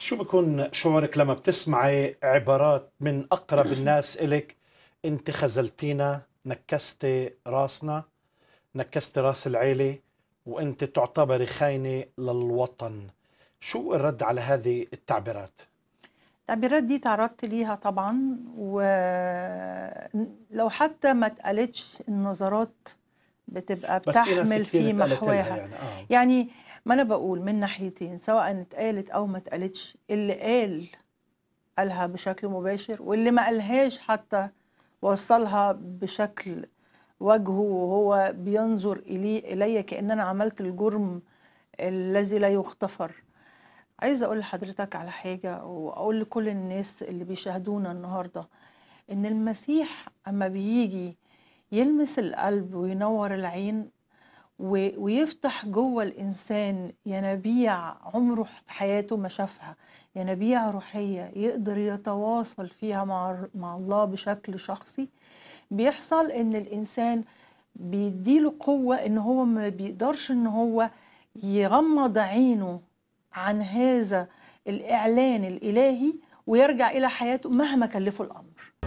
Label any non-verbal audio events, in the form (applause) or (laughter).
شو بكون شعورك لما بتسمعي عبارات من اقرب (laughs) الناس الك انت خزلتينا نكستي راسنا نكستي راس العيله وانت تعتبري خاينه للوطن شو الرد على هذه التعبيرات التعبيرات دي تعرضت ليها طبعا ولو حتى ما اتقالتش النظرات بتبقى بتحمل في محواها يعني, آه. يعني ما أنا بقول من ناحيتين سواء اتقالت أو ما اتقالتش اللي قال قالها بشكل مباشر واللي ما قالهاش حتى وصلها بشكل وجهه وهو بينظر إلي, إلي كأن أنا عملت الجرم الذي لا يغتفر عايزة أقول لحضرتك على حاجة وأقول لكل الناس اللي بيشاهدونا النهاردة إن المسيح أما بيجي يلمس القلب وينور العين ويفتح جوه الإنسان ينابيع عمره في حياته ما شافها ينابيع روحية يقدر يتواصل فيها مع, مع الله بشكل شخصي بيحصل إن الإنسان بيديله قوة إن هو ما بيقدرش إن هو يغمض عينه عن هذا الإعلان الإلهي ويرجع إلى حياته مهما كلفه الأمر